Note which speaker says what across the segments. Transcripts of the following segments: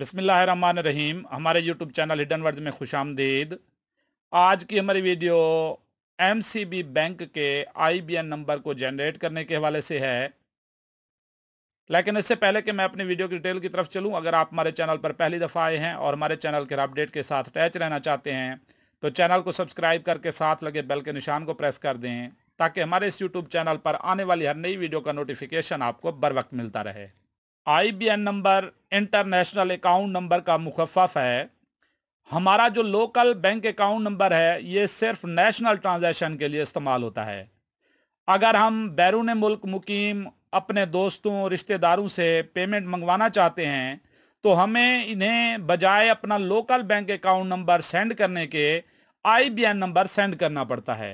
Speaker 1: बिसमिल्ल रहीम हमारे YouTube channel hidden word में खुश आमदीद आज की हमारी वीडियो बी बैंक के एन नंबर को जनरेट करने के हवाले से है लेकिन इससे पहले कि मैं अपनी वीडियो की डिटेल की तरफ चलूं अगर आप हमारे चैनल पर पहली दफ़ा आए हैं और हमारे चैनल के अपडेट के साथ अटैच रहना चाहते हैं तो चैनल को सब्सक्राइब करके साथ लगे बेल के निशान को प्रेस कर दें ताकि हमारे इस यूट्यूब चैनल पर आने वाली हर नई वीडियो का नोटिफिकेशन आपको बर वक्त मिलता रहे IBAN number international account number का मुखफ़ है हमारा जो लोकल बैंक अकाउंट नंबर है ये सिर्फ नेशनल ट्रांजैक्शन के लिए इस्तेमाल होता है अगर हम बैरून मुल्क मुकीम अपने दोस्तों रिश्तेदारों से पेमेंट मंगवाना चाहते हैं तो हमें इन्हें बजाय अपना local bank account number send करने के आईबीएन नंबर सेंड करना पड़ता है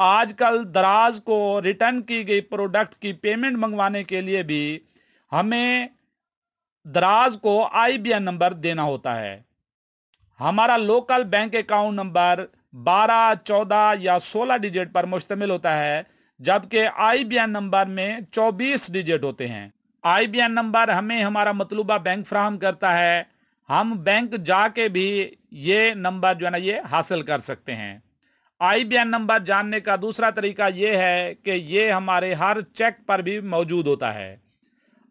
Speaker 1: आजकल दराज को रिटर्न की गई प्रोडक्ट की पेमेंट मंगवाने के लिए भी हमें दराज को आईबीएन नंबर देना होता है हमारा लोकल बैंक अकाउंट नंबर 12, 14 या 16 डिजिट पर मुश्तमिल होता है जबकि आईबीएन नंबर में 24 डिजिट होते हैं आईबीएन नंबर हमें हमारा मतलूबा बैंक फ्राहम करता है हम बैंक जाके भी ये नंबर जो है ना ये हासिल कर सकते हैं आईबीएन नंबर जानने का दूसरा तरीका ये है कि ये हमारे हर चेक पर भी मौजूद होता है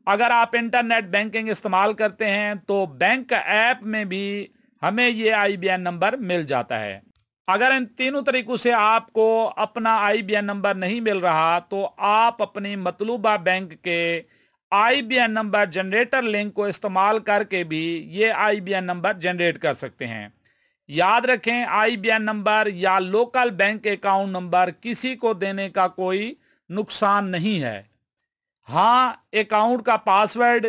Speaker 1: अगर आप इंटरनेट बैंकिंग इस्तेमाल करते हैं तो बैंक ऐप में भी हमें ये आई नंबर मिल जाता है अगर इन तीनों तरीकों से आपको अपना आई नंबर नहीं मिल रहा तो आप अपनी मतलूबा बैंक के आई नंबर जनरेटर लिंक को इस्तेमाल करके भी ये आई नंबर जनरेट कर सकते हैं याद रखें आई नंबर या लोकल बैंक अकाउंट नंबर किसी को देने का कोई नुकसान नहीं है हाँ अकाउंट का पासवर्ड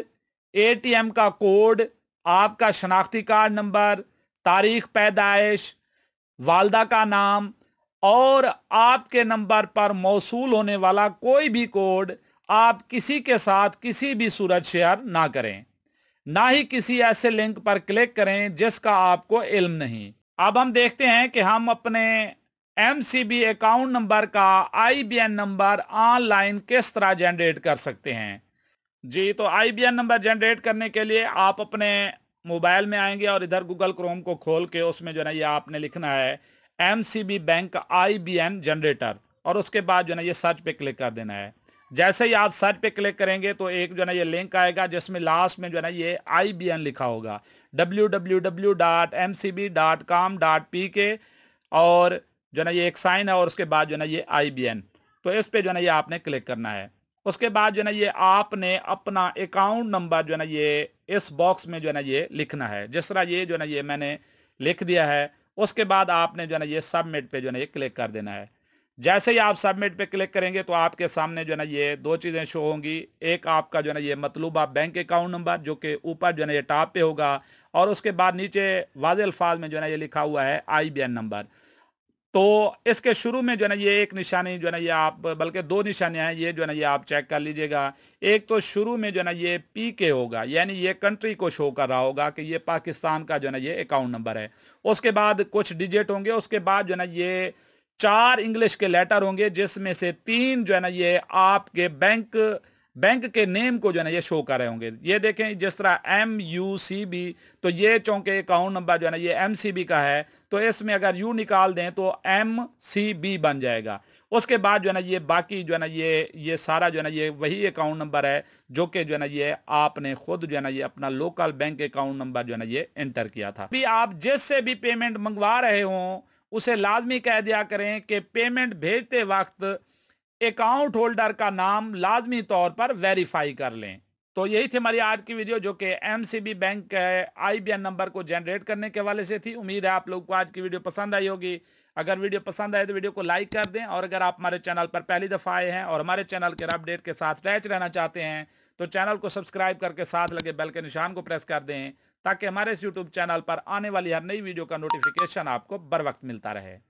Speaker 1: एटीएम का कोड आपका शनाख्ती कार्ड नंबर तारीख पैदाइश वालदा का नाम और आपके नंबर पर मौसूल होने वाला कोई भी कोड आप किसी के साथ किसी भी सूरत शेयर ना करें ना ही किसी ऐसे लिंक पर क्लिक करें जिसका आपको इल्म नहीं अब हम देखते हैं कि हम अपने एमसीबी अकाउंट नंबर का आईबीएन नंबर ऑनलाइन किस तरह जनरेट कर सकते हैं जी तो आईबीएन नंबर जनरेट करने के लिए आप अपने मोबाइल में आएंगे और इधर गूगल क्रोम को खोल के उसमें जो है ना ये आपने लिखना है एमसीबी बैंक आईबीएन जनरेटर और उसके बाद जो है ना ये सर्च पे क्लिक कर देना है जैसे ही आप सर्च पे क्लिक करेंगे तो एक जो है ना ये लिंक आएगा जिसमें लास्ट में जो है ना ये आई बी एन लिखा होगा W W W dot M C B dot com dot P K और जो है ना ये एक साइन है और उसके बाद जो ना ये आई तो इस पे जो है ना ये आपने क्लिक करना है उसके बाद जो है ना ये आपने अपना अकाउंट नंबर जो है ना ये इस बॉक्स में जो ना ये लिखना है जिस तरह ये जो ना ये मैंने लिख दिया है उसके बाद आपने जो है ना ये सबमिट पे जो है ना ये क्लिक कर देना है जैसे ही आप सबमिट पे क्लिक करेंगे तो आपके सामने जो है ना ये दो चीज़ें शो होंगी एक आपका जो ना ये मतलूबा बैंक अकाउंट नंबर जो कि ऊपर जो है ना ये टॉप पे होगा और उसके बाद नीचे वाज अल्फाज में जो है ना ये लिखा हुआ है आई नंबर तो इसके शुरू में जो है ना ये एक निशानी जो है ना ये आप बल्कि दो निशानियां हैं ये जो है ना ये आप चेक कर लीजिएगा एक तो शुरू में जो है ना ये पी के होगा यानी ये कंट्री को शो कर रहा होगा कि ये पाकिस्तान का जो है ना ये अकाउंट नंबर है उसके बाद कुछ डिजिट होंगे उसके बाद जो है ना ये चार इंग्लिश के लेटर होंगे जिसमें से तीन जो है ना ये आपके बैंक बैंक के नेम को जो है ना ये शो कर रहे होंगे ये देखें जिस तरह एम यू सी बी तो ये चौंके अकाउंट नंबर जो है ना ये एम सी बी का है तो इसमें अगर यू निकाल दें तो एम सी बी बन जाएगा उसके बाद जो है ना ये बाकी जो है ना ये ये सारा जो है ना ये वही अकाउंट नंबर है जो कि जो है ना ये आपने खुद जो है ना ये अपना लोकल बैंक अकाउंट नंबर जो है ना ये एंटर किया था अभी आप जिससे भी पेमेंट मंगवा रहे हों उसे लाजमी कह दिया करें कि पेमेंट भेजते वक्त अकाउंट होल्डर का नाम लाजमी तौर पर वेरीफाई कर लें तो यही थी हमारी आज की वीडियो जो कि एमसीबी बैंक के आईबीएन नंबर को जनरेट करने के हवाले से थी उम्मीद है आप लोग को आज की वीडियो पसंद आई होगी अगर वीडियो पसंद आए तो वीडियो को लाइक कर दें और अगर आप हमारे चैनल पर पहली दफ़ा आए हैं और हमारे चैनल के अपडेट के साथ अटैच रहना चाहते हैं तो चैनल को सब्सक्राइब करके साथ लगे बेल के निशान को प्रेस कर दें ताकि हमारे इस यूट्यूब चैनल पर आने वाली हर नई वीडियो का नोटिफिकेशन आपको बर वक्त मिलता रहे